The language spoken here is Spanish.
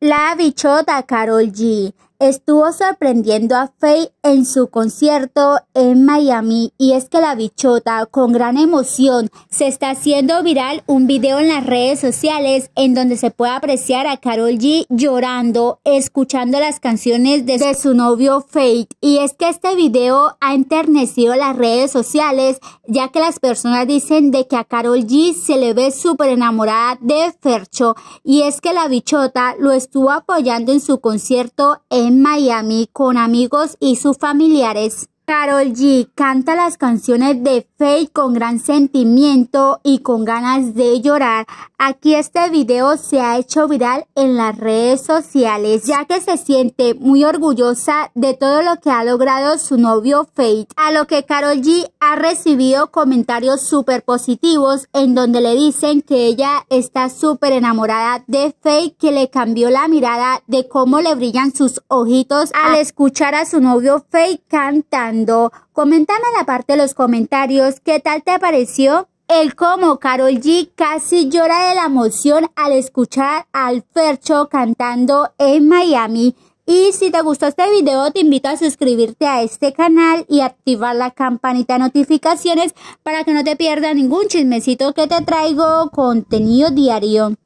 La bichota Carol G estuvo sorprendiendo a Faye en su concierto en Miami y es que la bichota con gran emoción se está haciendo viral un video en las redes sociales en donde se puede apreciar a Carol G llorando escuchando las canciones de, su novio Faye y es que este video ha enternecido las redes sociales ya que las personas dicen de que a Carol G se le ve súper enamorada de Fercho y es que la bichota lo estuvo apoyando en su concierto en en Miami con amigos y sus familiares. Carol G canta las canciones de Faith con gran sentimiento y con ganas de llorar. Aquí este video se ha hecho viral en las redes sociales, ya que se siente muy orgullosa de todo lo que ha logrado su novio Faith. a lo que Carol G ha recibido comentarios súper positivos en donde le dicen que ella está súper enamorada de Faith, que le cambió la mirada de cómo le brillan sus ojitos al escuchar a su novio Faith cantar escuchando, en la parte de los comentarios qué tal te pareció el cómo Carol G casi llora de la emoción al escuchar al Fercho cantando en Miami. Y si te gustó este video, te invito a suscribirte a este canal y activar la campanita de notificaciones para que no te pierdas ningún chismecito que te traigo contenido diario.